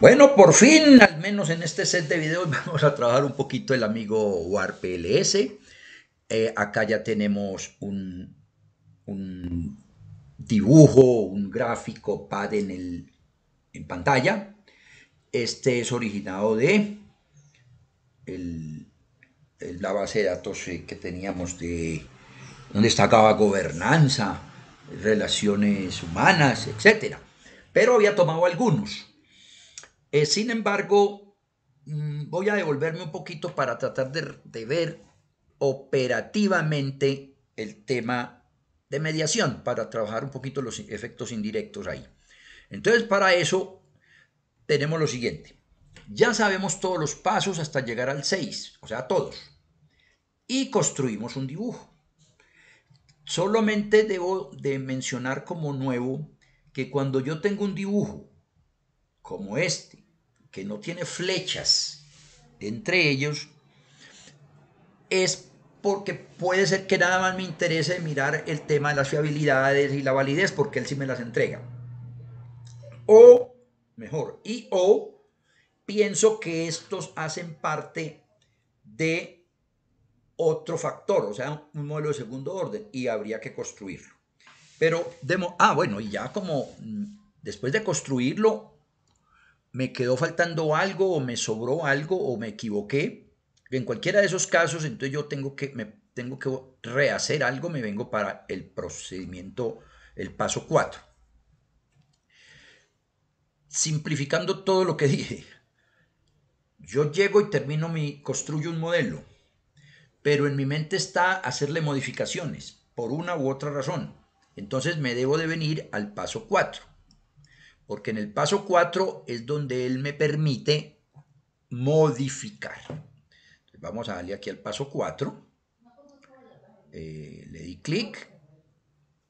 Bueno, por fin, al menos en este set de videos, vamos a trabajar un poquito el amigo WarPLS. Eh, acá ya tenemos un, dibujo, un gráfico pad en, el, en pantalla. Este es originado de la base de datos eh, que teníamos de donde destacaba gobernanza, relaciones humanas, etc. Pero había tomado algunos. Eh, sin embargo, mm, voy a devolverme un poquito para tratar de, ver operativamente el tema de mediación, para trabajar un poquito los efectos indirectos ahí. Entonces, para eso tenemos lo siguiente. Ya sabemos todos los pasos hasta llegar al 6, o sea, todos. Y construimos un dibujo. Solamente debo de mencionar como nuevo que cuando yo tengo un dibujo como este, que no tiene flechas entre ellos, es porque puede ser que nada más me interese mirar el tema de las fiabilidades y la validez, porque él sí me las entrega. O, mejor, y o pienso que estos hacen parte de otro factor, o sea, un modelo de segundo orden, y habría que construirlo. Pero, demo, ah, bueno, y ya como mm, después de construirlo, me quedó faltando algo o me sobró algo o me equivoqué. En cualquiera de esos casos, entonces yo tengo que, me, tengo que rehacer algo, me vengo para el procedimiento, el paso 4. Simplificando todo lo que dije, yo llego y termino mi, construyo un modelo, pero en mi mente está hacerle modificaciones por una u otra razón. Entonces me debo de venir al paso 4 porque en el paso 4 es donde él me permite modificar. vamos a darle aquí al paso 4. Eh, le di clic.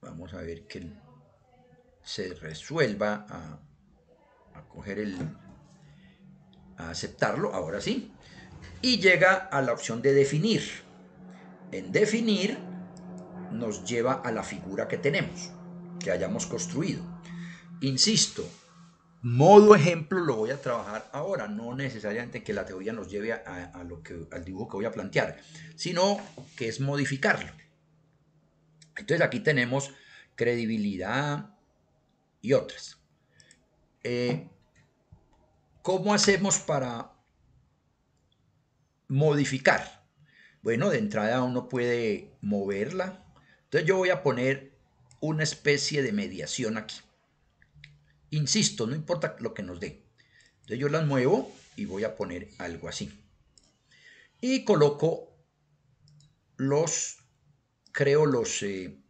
Vamos a ver que se resuelva el... a aceptarlo, ahora sí. Y llega a la opción de definir. En definir nos lleva a la figura que tenemos, que hayamos construido insisto, modo ejemplo lo voy a trabajar ahora, no necesariamente que la teoría nos lleve a, lo que, al dibujo que voy a plantear, sino que es modificarlo. Entonces aquí tenemos credibilidad y otras. Eh, ¿Cómo hacemos para modificar? Bueno, de entrada uno puede moverla. Entonces yo voy a poner una especie de mediación aquí. Insisto, no importa lo que nos dé. Entonces yo las muevo y voy a poner algo así. Y coloco los, creo los eh,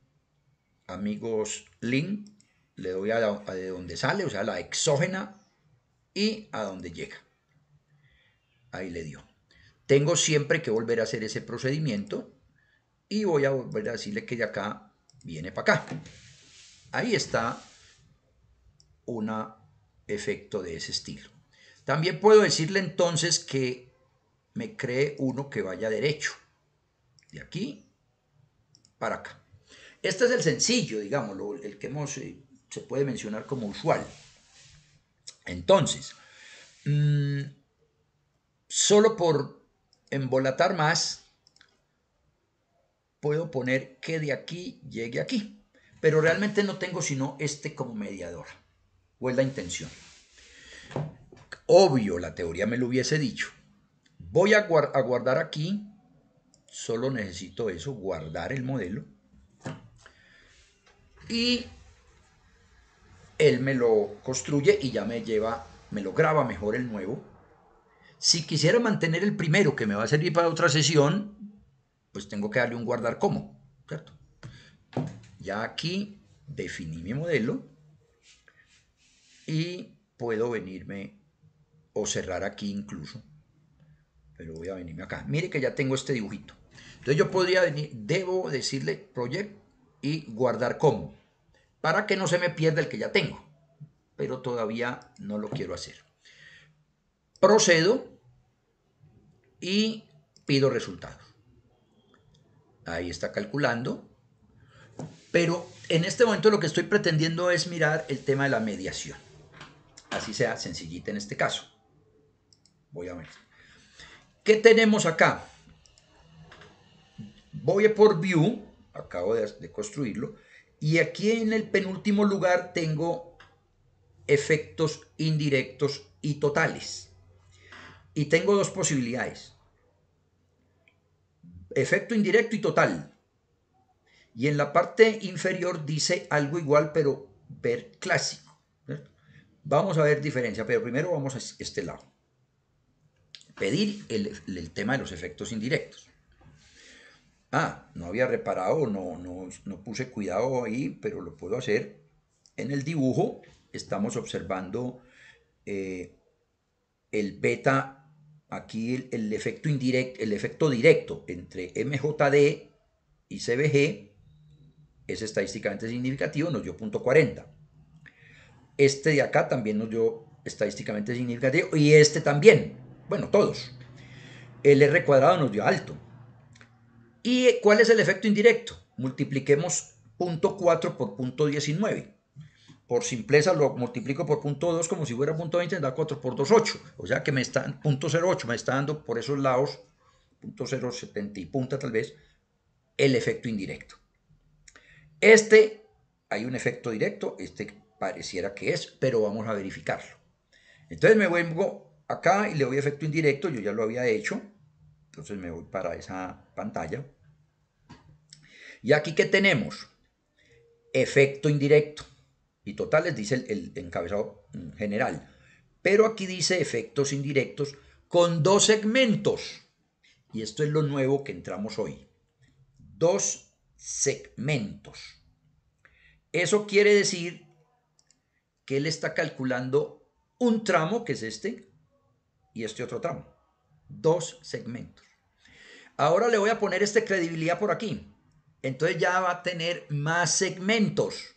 amigos link, le doy a, de donde sale, o sea, la exógena y a donde llega. Ahí le dio. Tengo siempre que volver a hacer ese procedimiento y voy a volver a decirle que de acá viene para acá. Ahí está un efecto de ese estilo. También puedo decirle entonces que me cree uno que vaya derecho, de aquí para acá. Este es el sencillo, digámoslo, el que eh, se puede mencionar como usual. Entonces, mm, solo por embolatar más, puedo poner que de aquí llegue aquí, pero realmente no tengo sino este como mediador o es la intención. Obvio, la teoría me lo hubiese dicho. Voy a, guardar aquí, solo necesito eso, guardar el modelo. Y él me lo construye y ya me lleva, me lo graba mejor el nuevo. Si quisiera mantener el primero que me va a servir para otra sesión, pues tengo que darle un guardar como, ¿cierto? Ya aquí definí mi modelo y puedo venirme o cerrar aquí incluso. Pero voy a venirme acá. Mire que ya tengo este dibujito. Entonces yo podría venir, debo decirle project y guardar como. Para que no se me pierda el que ya tengo. Pero todavía no lo quiero hacer. Procedo y pido resultados. Ahí está calculando. Pero en este momento lo que estoy pretendiendo es mirar el tema de la mediación así sea sencillita en este caso. Voy a ver. ¿Qué tenemos acá? Voy a por view, acabo de, de construirlo, y aquí en el penúltimo lugar tengo efectos indirectos y totales. Y tengo dos posibilidades. Efecto indirecto y total. Y en la parte inferior dice algo igual, pero ver clásico. Vamos a ver diferencia, pero primero vamos a este lado. Pedir el, tema de los efectos indirectos. Ah, no había reparado, no, no, puse cuidado ahí, pero lo puedo hacer. En el dibujo estamos observando eh, el beta, aquí el, efecto indirecto, el efecto directo entre MJD y CBG es estadísticamente significativo, nos dio punto 40. Este de acá también nos dio estadísticamente significativo y este también. Bueno, todos. El R cuadrado nos dio alto. ¿Y cuál es el efecto indirecto? Multipliquemos punto 4 por punto 19. Por simpleza lo multiplico por punto 2 como si fuera punto 20, da 4 por 28 O sea que me está, punto me está dando por esos lados, punto 070 y punta tal vez, el efecto indirecto. Este, hay un efecto directo, este Pareciera que es, pero vamos a verificarlo. Entonces me vuelvo acá y le doy efecto indirecto, yo ya lo había hecho. Entonces me voy para esa pantalla. Y aquí que tenemos efecto indirecto. Y totales dice el, el encabezado general. Pero aquí dice efectos indirectos con dos segmentos. Y esto es lo nuevo que entramos hoy. Dos segmentos. Eso quiere decir que él está calculando un tramo, que es este, y este otro tramo. Dos segmentos. Ahora le voy a poner esta credibilidad por aquí. Entonces ya va a tener más segmentos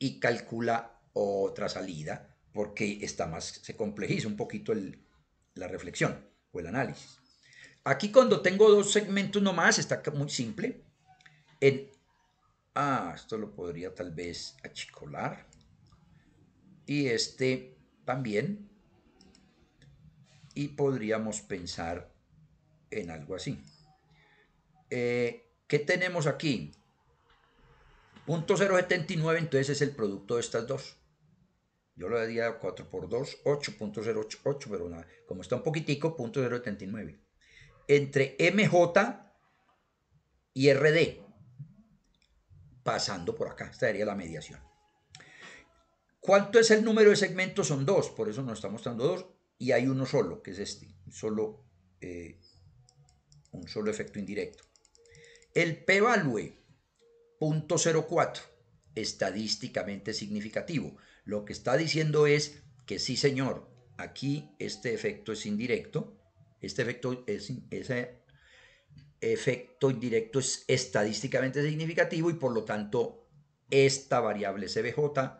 y calcula otra salida porque está más, se complejiza un poquito la reflexión o el análisis. Aquí cuando tengo dos segmentos nomás está muy simple. ah, esto lo podría tal vez achicolar y este también. Y podríamos pensar en algo así. Eh, ¿Qué tenemos aquí? Punto 0.79 entonces es el producto de estas dos. Yo lo daría 4 por 2, 8.088, pero nada, como está un poquitico, 0.079. Entre MJ y RD, pasando por acá, esta sería la mediación. ¿Cuánto es el número de segmentos? Son dos, por eso nos está mostrando dos, y hay uno solo, que es este, solo, eh, un solo efecto indirecto. El p-value, 0.04, estadísticamente significativo. Lo que está diciendo es que sí, señor, aquí este efecto es indirecto, este efecto es, ese efecto indirecto es estadísticamente significativo y por lo tanto esta variable CBJ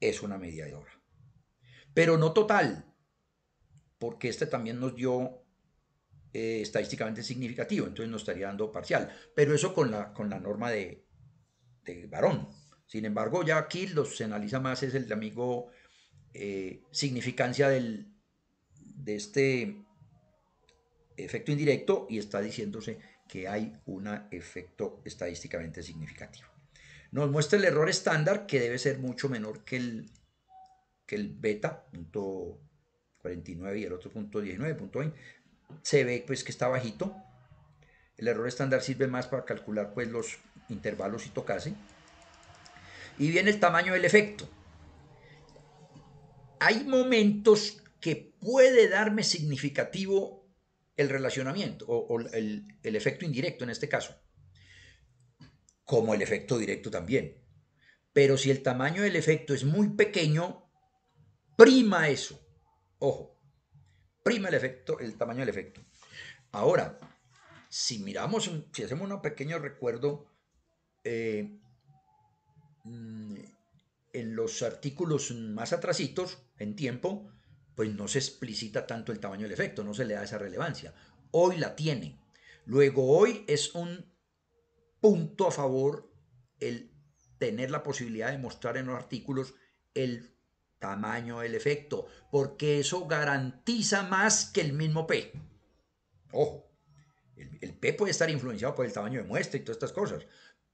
es una media de hora, Pero no total, porque este también nos dio eh, estadísticamente significativo, entonces nos estaría dando parcial. Pero eso con la, con la norma de, varón. Sin embargo, ya aquí los se analiza más es el amigo eh, significancia del, de este efecto indirecto y está diciéndose que hay un efecto estadísticamente significativo. Nos muestra el error estándar que debe ser mucho menor que el, que el beta, punto 49 y el otro punto 19, punto Se ve pues que está bajito. El error estándar sirve más para calcular pues los intervalos y tocase. Y viene el tamaño del efecto. Hay momentos que puede darme significativo el relacionamiento o, el, el efecto indirecto en este caso como el efecto directo también. Pero si el tamaño del efecto es muy pequeño, prima eso. Ojo, prima el efecto, el tamaño del efecto. Ahora, si miramos, si hacemos un pequeño recuerdo, eh, mm, en los artículos más atrasitos, en tiempo, pues no se explicita tanto el tamaño del efecto, no se le da esa relevancia. Hoy la tiene. Luego hoy es un punto a favor el tener la posibilidad de mostrar en los artículos el tamaño del efecto, porque eso garantiza más que el mismo P. Ojo, el, P puede estar influenciado por el tamaño de muestra y todas estas cosas,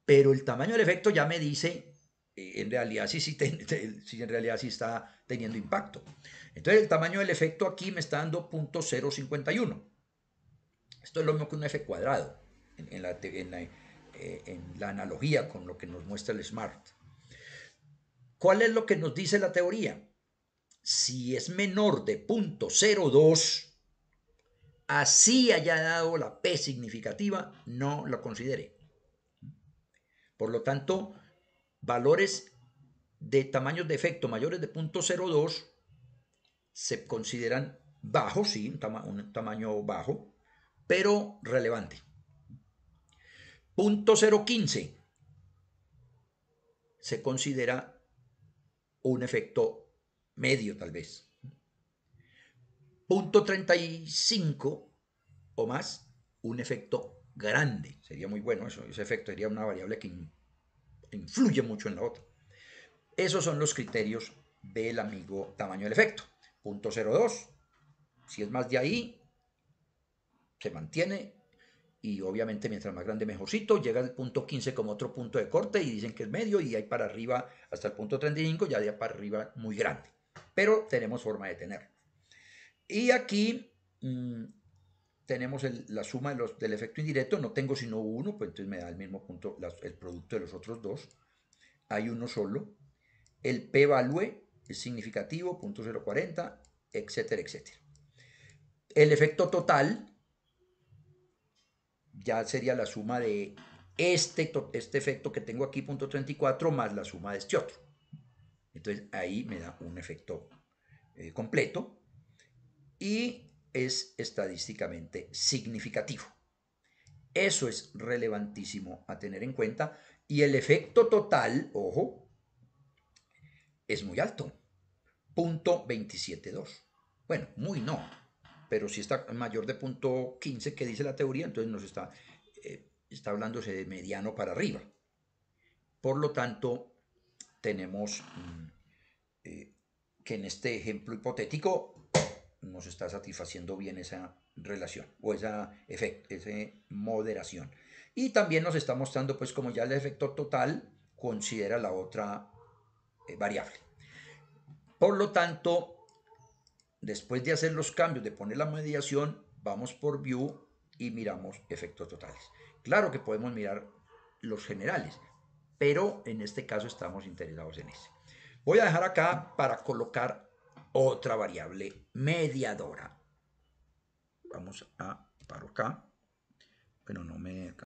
pero el tamaño del efecto ya me dice eh, en realidad si, si, en realidad si está teniendo impacto. Entonces el tamaño del efecto aquí me está dando 0.051. Esto es lo mismo que un F cuadrado en la eh, en la analogía con lo que nos muestra el SMART. ¿Cuál es lo que nos dice la teoría? Si es menor de .02, así haya dado la P significativa, no lo considere. Por lo tanto, valores de tamaños de efecto mayores de .02 se consideran bajos, sí, un, un tamaño bajo, pero relevante. 0.015 se considera un efecto medio tal vez. 0.35 o más, un efecto grande. Sería muy bueno eso. Ese efecto sería una variable que influye mucho en la otra. Esos son los criterios del amigo tamaño del efecto. 0.02. Si es más de ahí, se mantiene y obviamente mientras más grande mejorcito, llega al punto 15 como otro punto de corte y dicen que es medio y hay para arriba hasta el punto 35, ya de para arriba muy grande, pero tenemos forma de tenerlo. Y aquí mm, tenemos la suma los, del efecto indirecto, no tengo sino uno, pues entonces me da el mismo punto, el producto de los otros dos, hay uno solo, el p-value es significativo, 0.040, etcétera, etcétera. El efecto total, ya sería la suma de este, este efecto que tengo aquí, punto 34, más la suma de este otro. Entonces ahí me da un efecto eh, completo y es estadísticamente significativo. Eso es relevantísimo a tener en cuenta y el efecto total, ojo, es muy alto, punto 27.2. Bueno, muy no, pero si está mayor de punto 15 que dice la teoría, entonces nos está, eh, está hablándose de mediano para arriba. Por lo tanto, tenemos mm, eh, que en este ejemplo hipotético nos está satisfaciendo bien esa relación o esa, efecto... esa moderación. Y también nos está mostrando, pues, como ya el efecto total considera la otra eh, variable. Por lo tanto, Después de hacer los cambios, de poner la mediación, vamos por view y miramos efectos totales. Claro que podemos mirar los generales, pero en este caso estamos interesados en ese. Voy a dejar acá para colocar otra variable mediadora. Vamos a paro acá. Pero no me